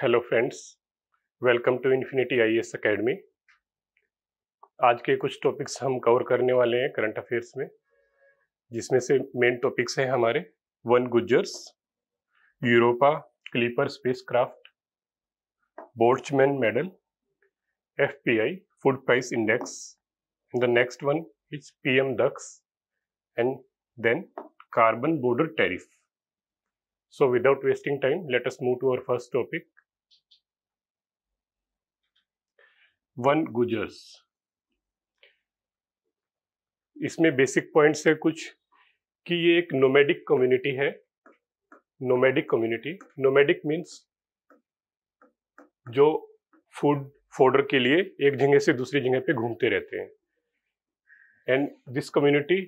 Hello friends welcome to infinity I S academy आज के कुछ टॉपिक्स हम कवर करने वाले हैं करंट अफेयर्स में जिसमें से मेन टॉपिक्स हैं हमारे Van Gujjars Europa Clipper spacecraft Boltzmann medal F P I food price index and the next one is P M Daksh and then carbon border tariff So without wasting time, let us move to our first topic, Van Gujjars इसमें basic points है कुछ कि ये एक nomadic community है nomadic community nomadic means जो food fodder के लिए एक जगह से दूसरी जगह पे घूमते रहते हैं and this community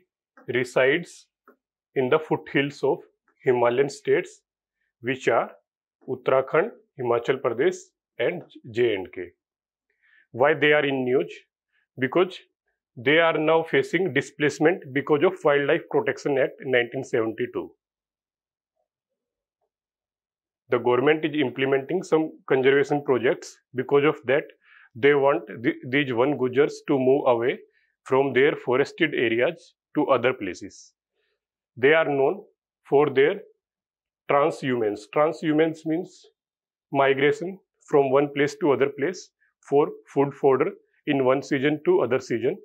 resides in the foothills of Himalayan states which are Uttarakhand Himachal Pradesh and J and K Why they are in news? Because they are now facing displacement because of Wildlife Protection Act 1972. The government is implementing some conservation projects because of that they want th these one Gujars to move away from their forested areas to other places. They are known for their transhumans. Transhumans means migration from one place to other place for food fodder in one season to other season.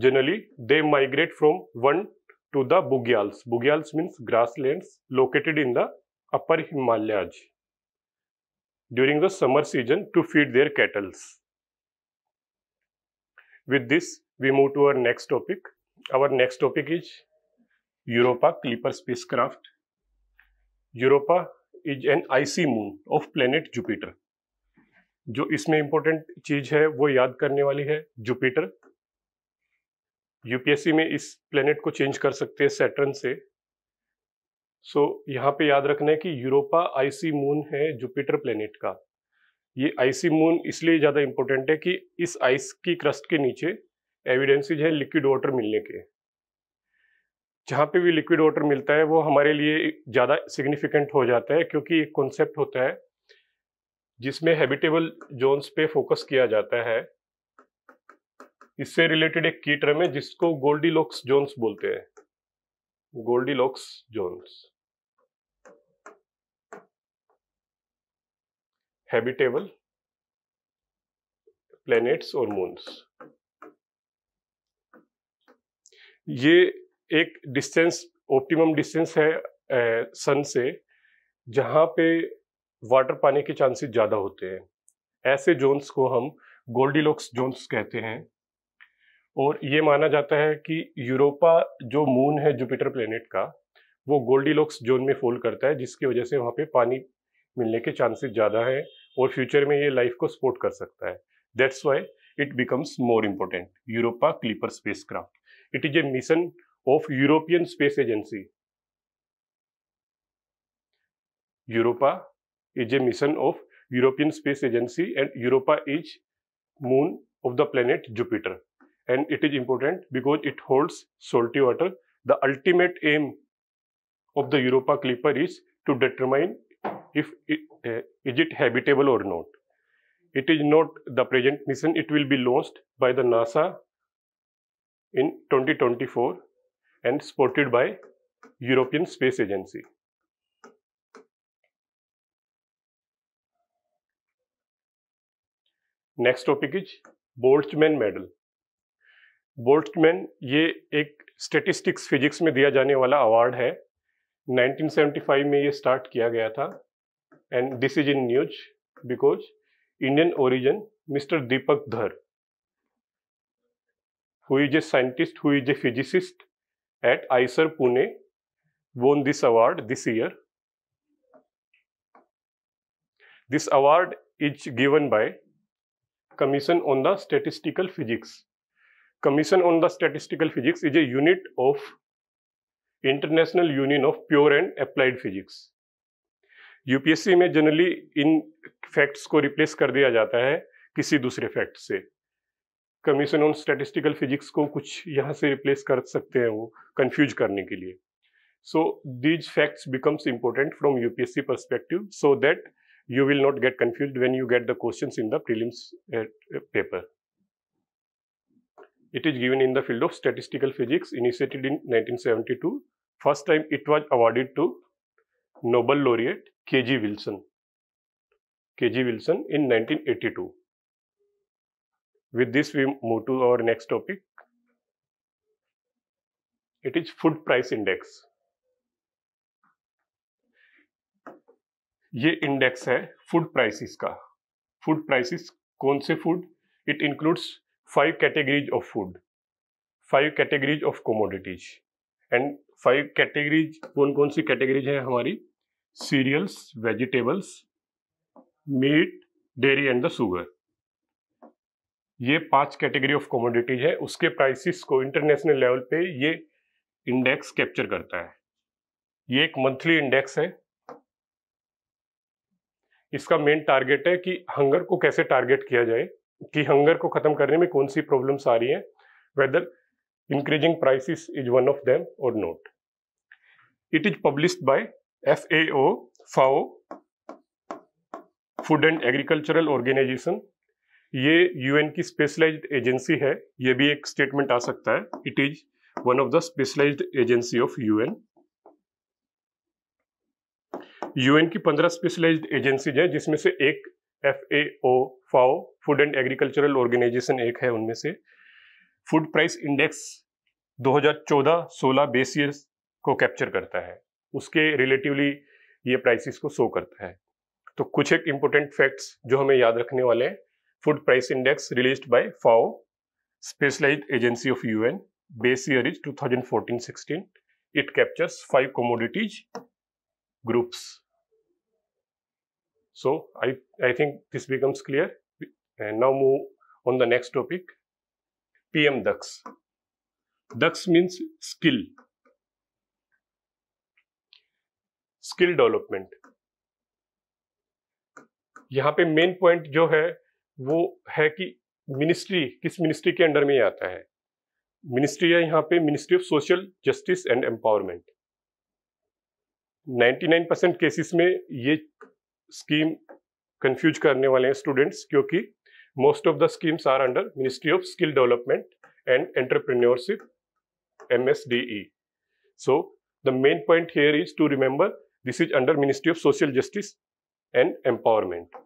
Generally, they migrate from one to the bugyals. Bugyals means grasslands located in the upper Himalayas during the summer season to feed their cattle. With this, we move to our next topic. Our next topic is Europa Clipper spacecraft. Europa is an icy moon of planet Jupiter. जो इसमें important चीज है वो याद करने वाली है Jupiter UPSC में इस प्लेनेट को चेंज कर सकते हैं सैटर्न से सो so, यहाँ पे याद रखना है कि यूरोपा आईसी मून है जुपिटर प्लेनेट का ये आईसी मून इसलिए ज़्यादा इंपॉर्टेंट है कि इस आइस की क्रस्ट के नीचे एविडेंसेज है लिक्विड वाटर मिलने के जहाँ पे भी लिक्विड वाटर मिलता है वो हमारे लिए ज़्यादा सिग्निफिकेंट हो जाता है क्योंकि एक कॉन्सेप्ट होता है जिसमें हैबिटेबल जोन्स पे फोकस किया जाता है इससे रिलेटेड एक की टर्म है जिसको गोल्डी लॉक्स जोन्स बोलते हैं Goldilocks zones habitable planets और मून्स ये एक डिस्टेंस ऑप्टिमम डिस्टेंस है सन से जहां पे वाटर पाने के चांसेस ज़्यादा होते हैं ऐसे जोन्स को हम गोल्डीलॉक्स जोन्स कहते हैं और ये माना जाता है कि यूरोपा जो मून है जुपिटर प्लेनेट का वो गोल्डिलोक्स जोन में फॉल करता है जिसकी वजह से वहाँ पे पानी मिलने के चांसेस ज़्यादा हैं और फ्यूचर में ये लाइफ को सपोर्ट कर सकता है that's why it becomes more important Europa Clipper spacecraft it is a mission of European Space Agency Europa is a mission of European Space Agency and Europa is moon of the planet Jupiter. And it is important because it holds salty water. The ultimate aim of the Europa Clipper is to determine if it, uh, is it habitable or not. It is not the present mission. It will be launched by the NASA in 2024 and supported by European Space Agency. Next topic is Boltzmann medal Boltzmann ये एक statistics physics में दिया जाने वाला award है 1975 में ये start किया गया था and this is in news because Indian origin mister Deepak Dhar who is a scientist who is a physicist at IISER Pune won this award this year. This award is given by commission on the statistical physics commission on the statistical physics is a unit of international union of pure and applied physics UPSC में generally इन facts को replace कर दिया जाता है किसी दूसरे fact से कमीशन ऑन स्टेटिस्टिकल फिजिक्स को कुछ यहाँ से रिप्लेस कर सकते हैं वो कंफ्यूज करने के लिए so these facts becomes important from UPSC perspective so that you will not get confused when you get the questions in the prelims uh, uh paper. It is given in the field of statistical physics, initiated in 1972. First time it was awarded to Nobel laureate K.G. Wilson. K.G. Wilson in 1982. With this, we move to our next topic. It is food price index. ये index है food prices का food prices कौन से food it includes five categories of food five categories of commodities and five categories कौन कौन सी categories है हमारी cereals vegetables meat dairy and the sugar ये पांच कैटेगरी ऑफ कॉमोडिटीज है उसके प्राइसेस को इंटरनेशनल लेवल पे ये इंडेक्स कैप्चर करता है ये एक मंथली इंडेक्स है इसका मेन टारगेट है कि हंगर को कैसे टारगेट किया जाए कि हंगर को ख़त्म करने में कौन सी प्रॉब्लम्स आ रही हैं weather increasing prices is one of them और not it is published by FAO, FAO food and agricultural organisation ये यूएन की स्पेशलाइज्ड एजेंसी है ये भी एक स्टेटमेंट आ सकता है it is one of the specialised agency of UN UN की पंद्रह स्पेशलाइज एजेंसीज हैं जिसमें से एक F A O FAO food and agricultural organisation एक है उनमें से food price index 2014-16 base year को कैप्चर करता है उसके रिलेटिवली ये प्राइसेस को शो करता है तो कुछ एक इम्पोर्टेंट फैक्ट्स जो हमें याद रखने वाले हैं food price index release by FAO U N base year is two thousand fourteen sixteen it captures five commodities groups. So I, I think this becomes clear. And now move on the next topic, PM Dux. Dux means skill. Skill development. यहाँ पे main point जो है वो है कि ministry किस ministry के under में आता है मिनिस्ट्री है यहाँ पे ministry of social justice and empowerment 99 percent cases में ये स्कीम कंफ्यूज करने वाले हैं स्टूडेंट्स क्योंकि most of the schemes are under ministry of skill development and entrepreneurship M S D E so the main point here is to remember this is under ministry of social justice and empowerment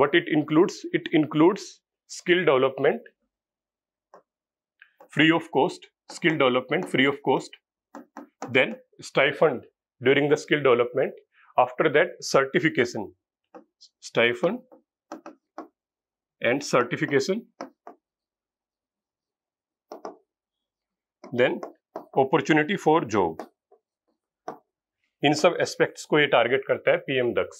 what it includes it includes skill development free of cost skill development free of cost then stipend during the skill development after that certification stipend and certification then opportunity for job इन सब aspects को ये target करता है PM Daksh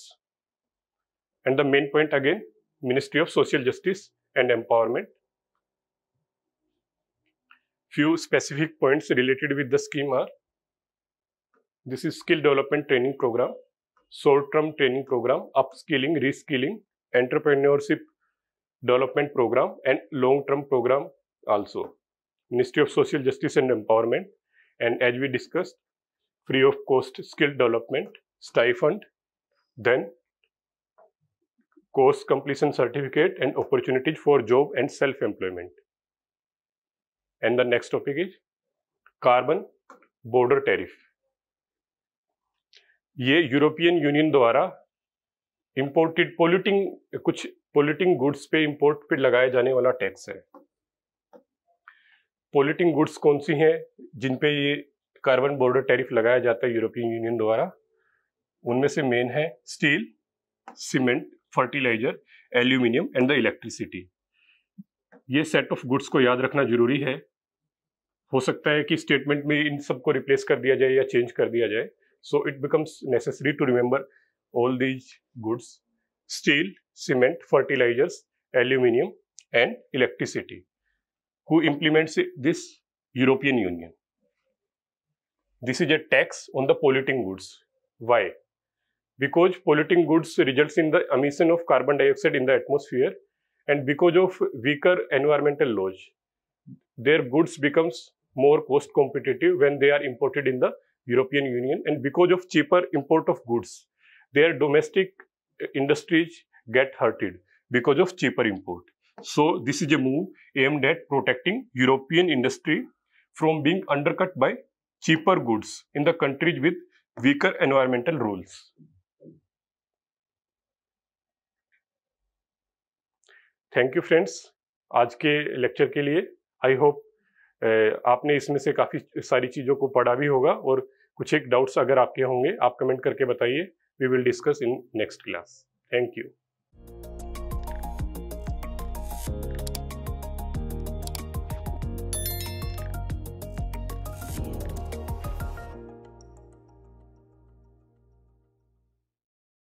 and the main point again ministry of social justice and empowerment few specific points related with the scheme are this is skill development training program short term training program upskilling reskilling entrepreneurship development program and long term program also ministry of social justice and empowerment and as we discussed free of cost skill development stipend then course completion certificate and opportunities for job and self employment and the next topic is carbon border tariff ये European union द्वारा imported polluting कुछ polluting goods पे import पे लगाया जाने वाला tax है polluting goods कौन सी हैं जिन पे ये कार्बन बॉर्डर टैरिफ लगाया जाता है यूरोपियन यूनियन द्वारा उनमें से मेन है steel cement fertiliser aluminium and the electricity ये सेट ऑफ गुड्स को याद रखना जरूरी है हो सकता है कि स्टेटमेंट में इन सबको रिप्लेस कर दिया जाए या चेंज कर दिया जाए So it becomes necessary to remember all these goods, steel, cement, fertilizers, aluminium and electricity. Who implements this? European Union. This is a tax on the polluting goods. Why? Because polluting goods results in the emission of carbon dioxide in the atmosphere and because of weaker environmental laws, their goods becomes more cost competitive when they are imported in the European Union and because of cheaper import of goods, their domestic industries get hurted because of cheaper import. So this is a move aimed at protecting European industry from being undercut by cheaper goods in the countries with weaker environmental rules. Thank you friends आज के lecture के लिए I hope आपने इसमें से काफ़ी सारी चीज़ों को पढ़ा भी होगा और कुछ एक डाउट्स अगर आपके होंगे आप कमेंट करके बताइए we will discuss in next class thank you